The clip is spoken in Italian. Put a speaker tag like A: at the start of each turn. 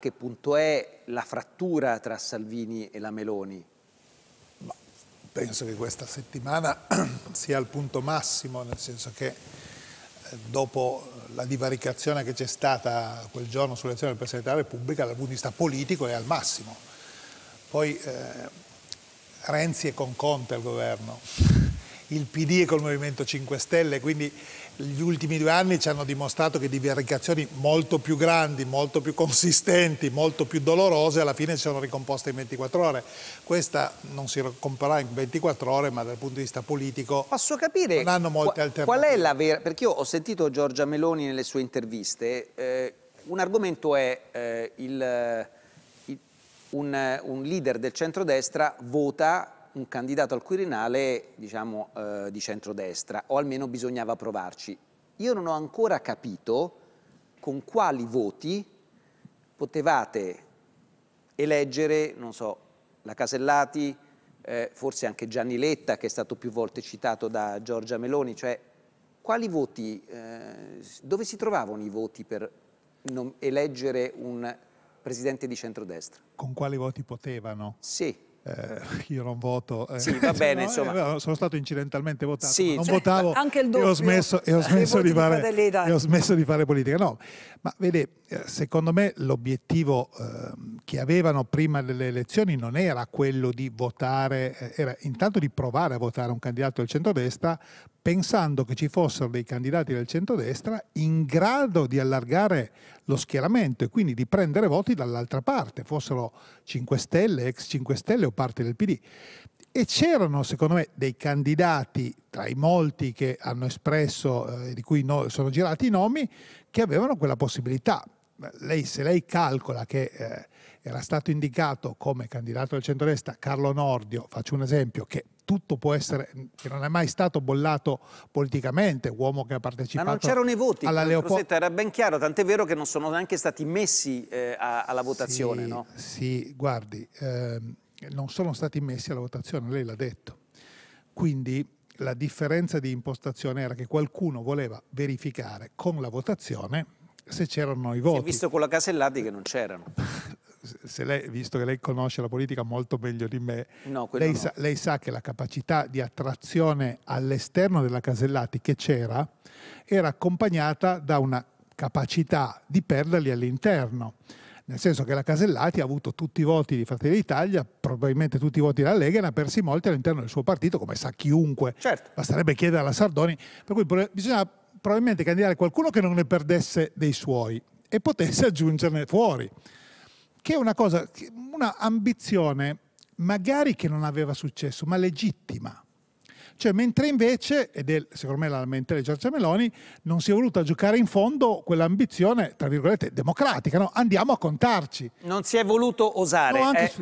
A: che punto è la frattura tra Salvini e la Meloni?
B: Penso che questa settimana sia al punto massimo, nel senso che eh, dopo la divaricazione che c'è stata quel giorno sull'elezione del Presidente della Repubblica, dal punto di vista politico è al massimo. Poi eh, Renzi è con Conte al governo, il PD e col Movimento 5 Stelle, quindi gli ultimi due anni ci hanno dimostrato che di varicazioni molto più grandi, molto più consistenti, molto più dolorose alla fine si sono ricomposte in 24 ore. Questa non si ricomporrà in 24 ore ma dal punto di vista politico Posso capire non hanno molte alternative. Qual è la vera... perché io
A: ho sentito Giorgia Meloni nelle sue interviste, eh, un argomento è eh, il, un, un leader del centrodestra vota un candidato al Quirinale diciamo, eh, di centrodestra, o almeno bisognava provarci. Io non ho ancora capito con quali voti potevate eleggere, non so, la Casellati, eh, forse anche Gianni Letta, che è stato più volte citato da Giorgia Meloni, cioè quali voti, eh, dove si trovavano i voti per eleggere un presidente di centrodestra?
B: Con quali voti potevano? Sì eh, io non voto. Eh. Sì, va bene, no, insomma. Eh, sono stato incidentalmente votato, sì, non cioè, votavo anche il doppio, e ho smesso, e ho smesso di, fare, e ho smesso di fare politica. No, ma vede, eh, secondo me l'obiettivo eh, che avevano prima delle elezioni non era quello di votare, eh, era intanto di provare a votare un candidato del centrodestra, pensando che ci fossero dei candidati del centrodestra in grado di allargare lo schieramento e quindi di prendere voti dall'altra parte, fossero 5 Stelle, ex 5 Stelle o parte del PD. E c'erano, secondo me, dei candidati tra i molti che hanno espresso, eh, di cui no, sono girati i nomi, che avevano quella possibilità. Lei, se lei calcola che eh, era stato indicato come candidato del centrodestra Carlo Nordio, faccio un esempio, che tutto può essere, mm, che non è mai stato bollato politicamente, uomo che ha partecipato Ma non c'erano i voti, alla Leopoldo.
A: era ben chiaro, tant'è vero che non sono neanche stati messi eh, a, alla votazione, sì, no?
B: Sì, guardi, eh, non sono stati messi alla votazione, lei l'ha detto. Quindi la differenza di impostazione era che qualcuno voleva verificare con la votazione se c'erano i voti. Si è visto
A: con la Casellati che non c'erano
B: se lei, visto che lei conosce la politica molto meglio di me, no, lei, no. sa, lei, sa, che la capacità di attrazione all'esterno della Casellati che c'era era accompagnata da una capacità di perderli all'interno. Nel senso che la Casellati ha avuto tutti i voti di Fratelli d'Italia, probabilmente tutti i voti della Lega, e ne ha persi molti all'interno del suo partito, come sa chiunque. Certo. Basterebbe chiedere alla Sardoni. Per cui bisogna probabilmente candidare qualcuno che non ne perdesse dei suoi e potesse aggiungerne fuori che è una cosa, una ambizione magari che non aveva successo, ma legittima. Cioè, mentre invece, ed è secondo me la lamentela di Giorgia Meloni, non si è voluta giocare in fondo quell'ambizione, tra virgolette, democratica, no? andiamo a contarci.
A: Non si è voluto osare. No, anche, eh.